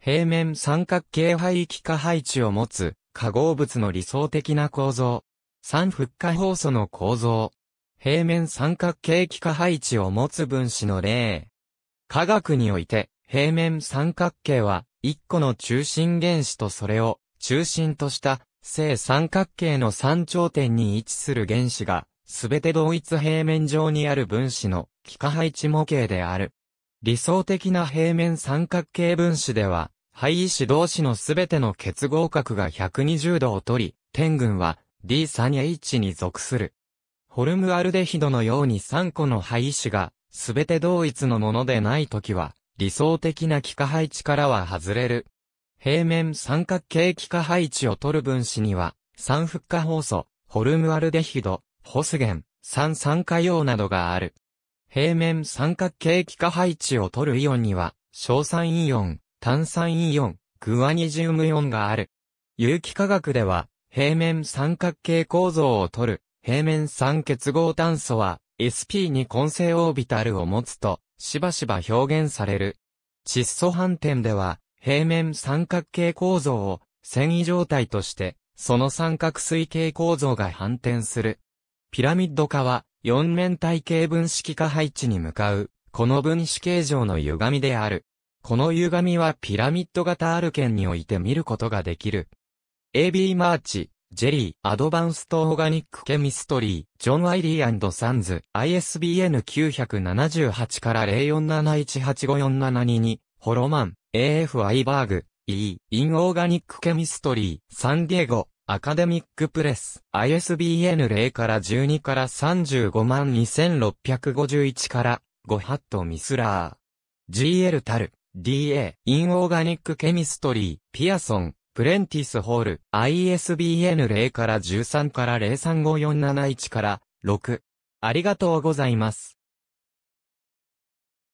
平面三角形配域化配置を持つ化合物の理想的な構造。三復化放素の構造。平面三角形気化配置を持つ分子の例。科学において平面三角形は一個の中心原子とそれを中心とした正三角形の三頂点に位置する原子がすべて同一平面上にある分子の気化配置模型である。理想的な平面三角形分子では、肺位子同士のすべての結合角が120度を取り、天群は D3H に属する。ホルムアルデヒドのように3個の肺位子が、すべて同一のものでないときは、理想的な気化配置からは外れる。平面三角形気化配置を取る分子には、三フッ化酵素、ホルムアルデヒド、ホスゲン、三酸化用などがある。平面三角形気化配置を取るイオンには、硝酸イオン、炭酸イオン、グアニジウムイオンがある。有機化学では、平面三角形構造を取る、平面三結合炭素は、sp に根性オービタルを持つと、しばしば表現される。窒素反転では、平面三角形構造を、繊維状態として、その三角錐形構造が反転する。ピラミッド化は、四面体系分子化配置に向かう、この分子形状の歪みである。この歪みはピラミッド型あるケにおいて見ることができる。AB マーチ、ジェリー、アドバンストオーガニックケミストリー、ジョン・アイリーサンズ、ISBN 978から0471854722、ホロマン、AF アイバーグ、E、インオーガニックケミストリー、サンディエゴ、アカデミックプレス、ISBN 0から12から35万2651から、ゴハット・ミスラー。GL タル、DA、インオーガニックケミストリー、ピアソン、プレンティス・ホール、ISBN 0から13から035471から6。ありがとうございます。